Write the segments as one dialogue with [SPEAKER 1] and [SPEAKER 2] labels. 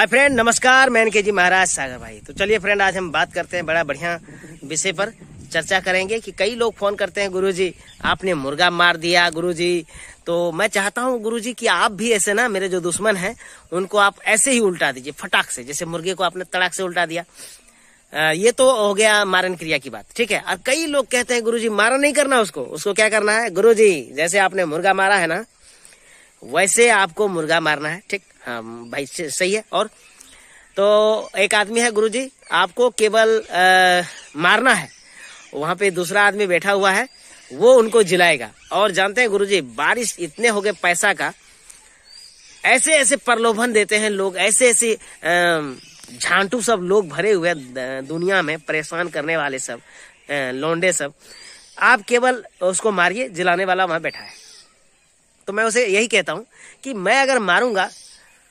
[SPEAKER 1] hi friend नमस्कार मैं के जी महाराज सागर भाई तो चलिए फ्रेंड आज हम बात करते हैं बड़ा बढ़िया विषय पर चर्चा करेंगे कि कई लोग फोन करते हैं गुरुजी आपने मुर्गा मार दिया गुरुजी तो मैं चाहता हूं गुरुजी कि आप भी ऐसे ना मेरे जो दुश्मन हैं उनको आप ऐसे ही उल्टा दीजिए फटाक से जैसे मुर्गे को आपने तड़ाक से उल्टा दिया आ, ये तो हो गया मारन क्रिया की बात ठीक है और कई लोग कहते हैं गुरु मारण नहीं करना उसको उसको क्या करना है गुरु जैसे आपने मुर्गा मारा है ना वैसे आपको मुर्गा मारना है ठीक हाँ भाई सही है और तो एक आदमी है गुरुजी आपको केवल मारना है वहां पे दूसरा आदमी बैठा हुआ है वो उनको जिलाएगा और जानते हैं गुरुजी बारिश इतने हो गए पैसा का ऐसे ऐसे प्रलोभन देते हैं लोग ऐसे ऐसे झांटू सब लोग भरे हुए दुनिया में परेशान करने वाले सब लौंडे सब आप केवल उसको मारिए जिलाने वाला वहां बैठा है तो मैं उसे यही कहता हूं कि मैं अगर मारूंगा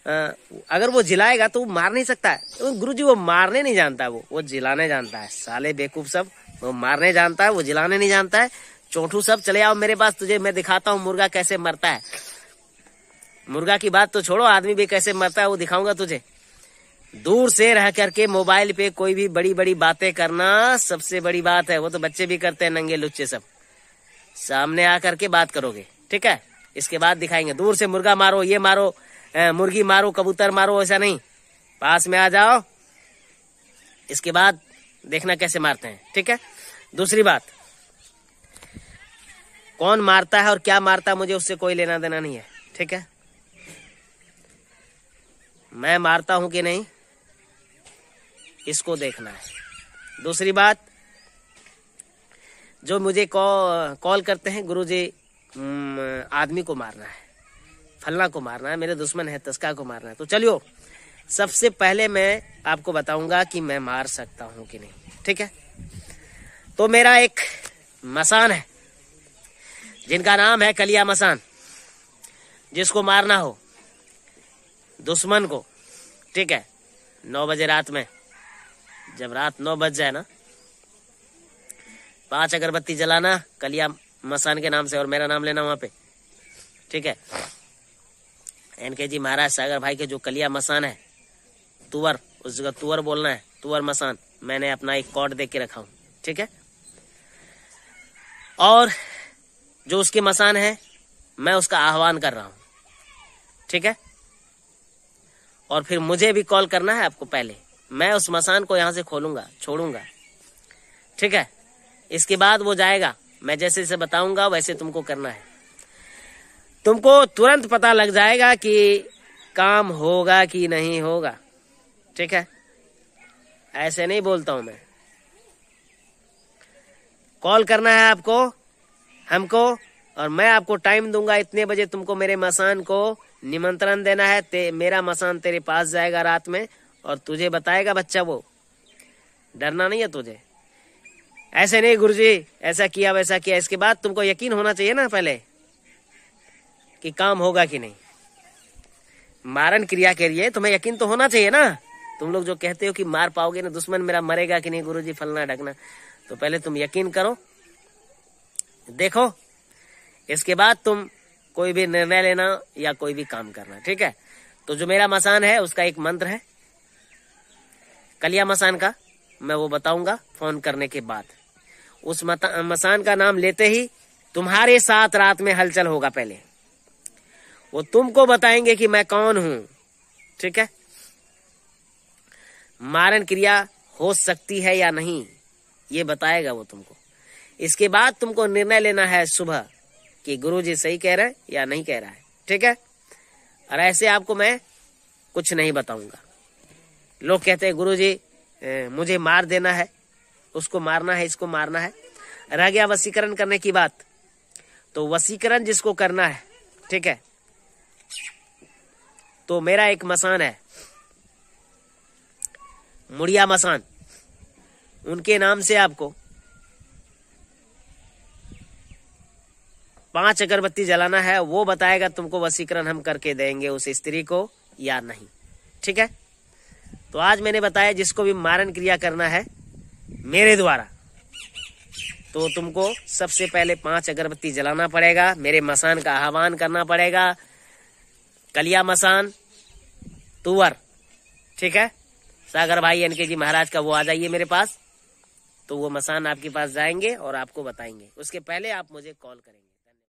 [SPEAKER 1] अगर वो जिलाएगा तो वो मार नहीं सकता है तो गुरु जी वो मारने नहीं जानता वो वो जिलाने जानता है साले बेकूफ सब वो मारने जानता है वो जिलाने नहीं जानता है चोटू सब चले आओ मेरे पास तुझे मैं दिखाता हूँ मुर्गा कैसे मरता है मुर्गा की बात तो छोड़ो आदमी भी कैसे मरता है वो दिखाऊंगा तुझे दूर से रह करके मोबाइल पे कोई भी बड़ी बड़ी बातें करना सबसे बड़ी बात है वो तो बच्चे भी करते हैं नंगे लुच्चे सब सामने आकर के बात करोगे ठीक है इसके बाद दिखाएंगे दूर से मुर्गा मारो ये मारो मुर्गी मारो कबूतर मारो ऐसा नहीं पास में आ जाओ इसके बाद देखना कैसे मारते हैं ठीक है दूसरी बात कौन मारता है और क्या मारता है मुझे उससे कोई लेना देना नहीं है ठीक है मैं मारता हूं कि नहीं इसको देखना है दूसरी बात जो मुझे कॉल करते हैं गुरुजी आदमी को मारना है फलना को मारना है मेरे दुश्मन है तस्का को मारना है तो चलियो सबसे पहले मैं आपको बताऊंगा कि मैं मार सकता हूं कि नहीं ठीक है तो मेरा एक मसान है जिनका नाम है कलिया मसान जिसको मारना हो दुश्मन को ठीक है नौ बजे रात में जब रात नौ बज जाए ना पांच अगरबत्ती जलाना कलिया मसान के नाम से और मेरा नाम लेना वहां पे ठीक है एनके जी महाराज सागर भाई के जो कलिया मसान है तुअर उस जगह तुअर बोलना है तुअर मसान मैंने अपना एक कॉर्ड दे के रखा हूं ठीक है और जो उसके मसान है मैं उसका आह्वान कर रहा हूं ठीक है और फिर मुझे भी कॉल करना है आपको पहले मैं उस मसान को यहां से खोलूंगा छोड़ूंगा ठीक है इसके बाद वो जाएगा मैं जैसे जैसे बताऊंगा वैसे तुमको करना है तुमको तुरंत पता लग जाएगा कि काम होगा कि नहीं होगा ठीक है ऐसे नहीं बोलता हूं मैं कॉल करना है आपको हमको और मैं आपको टाइम दूंगा इतने बजे तुमको मेरे मसान को निमंत्रण देना है ते, मेरा मसान तेरे पास जाएगा रात में और तुझे बताएगा बच्चा वो डरना नहीं है तुझे ऐसे नहीं गुरुजी ऐसा किया वैसा किया इसके बाद तुमको यकीन होना चाहिए ना पहले कि काम होगा कि नहीं मारन क्रिया के लिए तुम्हें यकीन तो होना चाहिए ना तुम लोग जो कहते हो कि मार पाओगे ना दुश्मन मेरा मरेगा कि नहीं गुरु जी फलना ढकना तो पहले तुम यकीन करो देखो इसके बाद तुम कोई भी निर्णय लेना या कोई भी काम करना ठीक है तो जो मेरा मसान है उसका एक मंत्र है कलिया मसान का मैं वो बताऊंगा फोन करने के बाद उस मसान का नाम लेते ही तुम्हारे साथ रात में हलचल होगा पहले वो तुमको बताएंगे कि मैं कौन हूं ठीक है मारण क्रिया हो सकती है या नहीं ये बताएगा वो तुमको इसके बाद तुमको निर्णय लेना है सुबह कि गुरु जी सही कह रहे हैं या नहीं कह रहा है ठीक है और ऐसे आपको मैं कुछ नहीं बताऊंगा लोग कहते हैं गुरु जी मुझे मार देना है उसको मारना है इसको मारना है रह गया वसीकरण करने की बात तो वसीकरण जिसको करना है ठीक है तो मेरा एक मसान है मुड़िया मसान उनके नाम से आपको पांच अगरबत्ती जलाना है वो बताएगा तुमको वसीकरण हम करके देंगे उस स्त्री को या नहीं ठीक है तो आज मैंने बताया जिसको भी मारण क्रिया करना है मेरे द्वारा तो तुमको सबसे पहले पांच अगरबत्ती जलाना पड़ेगा मेरे मसान का आह्वान करना पड़ेगा कलिया मसान तुअर ठीक है सागर भाई एनके जी महाराज का वो आ जाइए मेरे पास तो वो मसान आपके पास जाएंगे और आपको बताएंगे उसके पहले आप मुझे कॉल करेंगे